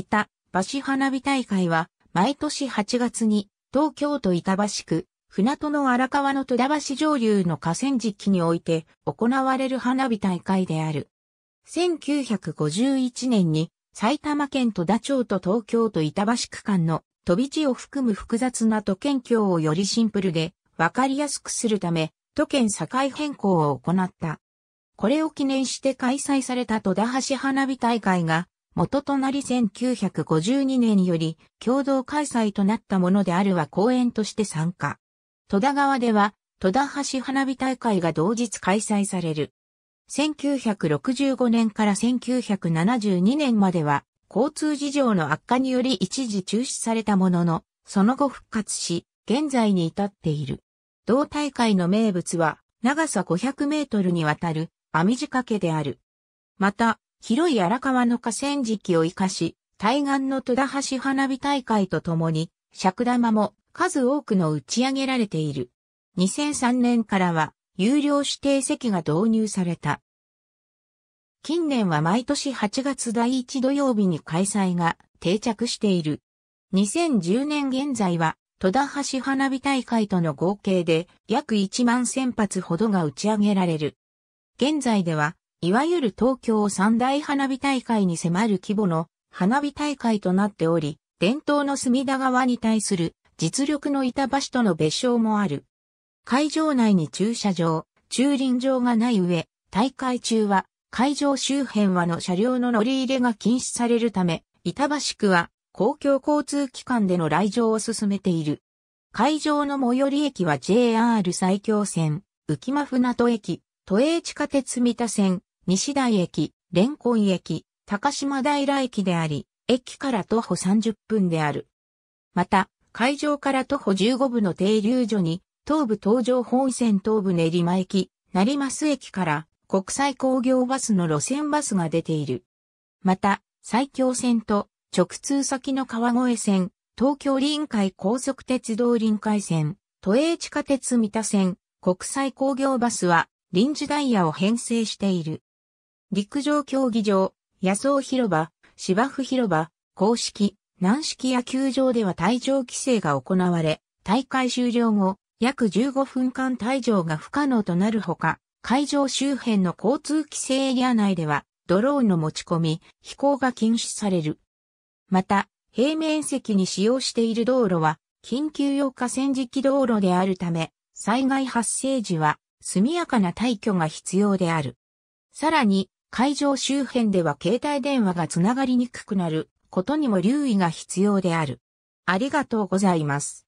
板橋花火大会は、毎年8月に、東京都板橋区、船戸の荒川の戸田橋上流の河川敷において行われる花火大会である。1951年に埼玉県戸田町と東京都板橋区間の飛び地を含む複雑な都県境をよりシンプルでわかりやすくするため都県境変更を行った。これを記念して開催された戸田橋花火大会が元となり1952年より共同開催となったものであるは公演として参加。戸田川では、戸田橋花火大会が同日開催される。1965年から1972年までは、交通事情の悪化により一時中止されたものの、その後復活し、現在に至っている。同大会の名物は、長さ500メートルにわたる、網仕掛けである。また、広い荒川の河川敷を生かし、対岸の戸田橋花火大会とともに、尺玉も数多くの打ち上げられている。2003年からは、有料指定席が導入された。近年は毎年8月第1土曜日に開催が定着している。2010年現在は、戸田橋花火大会との合計で約1万1000発ほどが打ち上げられる。現在ではいわゆる東京三大花火大会に迫る規模の花火大会となっており、伝統の隅田川に対する実力の板橋との別称もある。会場内に駐車場、駐輪場がない上、大会中は会場周辺はの車両の乗り入れが禁止されるため、板橋区は公共交通機関での来場を進めている。会場の最寄り駅は JR 埼京線、浮間船戸駅、都営地下鉄三田線、西台駅、蓮根駅、高島平駅であり、駅から徒歩30分である。また、会場から徒歩15分の停留所に、東武東上本線東武練馬駅、成増駅から国際工業バスの路線バスが出ている。また、埼京線と直通先の川越線、東京臨海高速鉄道臨海線、都営地下鉄三田線、国際工業バスは臨時ダイヤを編成している。陸上競技場、野草広場、芝生広場、公式、軟式野球場では退場規制が行われ、大会終了後、約15分間退場が不可能となるほか、会場周辺の交通規制エリア内では、ドローンの持ち込み、飛行が禁止される。また、平面積に使用している道路は、緊急用河川敷道路であるため、災害発生時は、速やかな退去が必要である。さらに、会場周辺では携帯電話がつながりにくくなることにも留意が必要である。ありがとうございます。